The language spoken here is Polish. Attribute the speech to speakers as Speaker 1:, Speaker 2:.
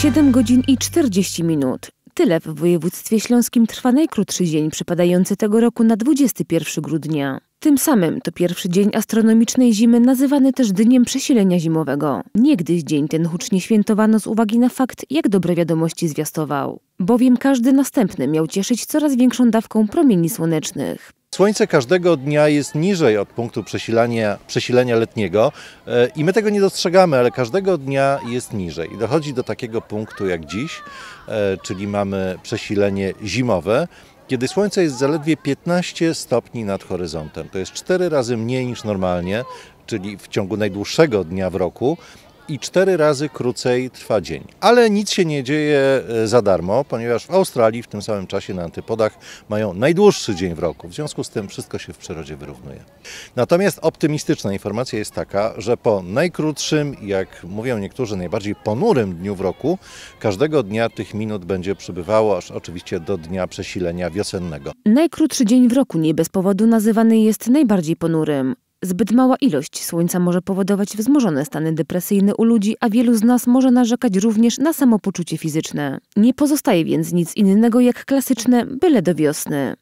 Speaker 1: 7 godzin i 40 minut. Tyle w województwie śląskim trwa najkrótszy dzień przypadający tego roku na 21 grudnia. Tym samym to pierwszy dzień astronomicznej zimy, nazywany też dniem przesilenia zimowego. Niegdyś dzień ten hucznie świętowano z uwagi na fakt, jak dobre wiadomości zwiastował. Bowiem każdy następny miał cieszyć coraz większą dawką promieni słonecznych.
Speaker 2: Słońce każdego dnia jest niżej od punktu przesilania, przesilenia letniego e, i my tego nie dostrzegamy, ale każdego dnia jest niżej. dochodzi do takiego punktu jak dziś, e, czyli mamy przesilenie zimowe, kiedy słońce jest zaledwie 15 stopni nad horyzontem. To jest 4 razy mniej niż normalnie, czyli w ciągu najdłuższego dnia w roku, i cztery razy krócej trwa dzień. Ale nic się nie dzieje e, za darmo, ponieważ w Australii w tym samym czasie na antypodach mają najdłuższy dzień w roku. W związku z tym wszystko się w przyrodzie wyrównuje. Natomiast optymistyczna informacja jest taka, że po najkrótszym, jak mówią niektórzy, najbardziej ponurym dniu w roku, każdego dnia tych minut będzie przybywało, aż oczywiście do dnia przesilenia wiosennego.
Speaker 1: Najkrótszy dzień w roku nie bez powodu nazywany jest najbardziej ponurym. Zbyt mała ilość słońca może powodować wzmożone stany depresyjne u ludzi, a wielu z nas może narzekać również na samopoczucie fizyczne. Nie pozostaje więc nic innego jak klasyczne byle do wiosny.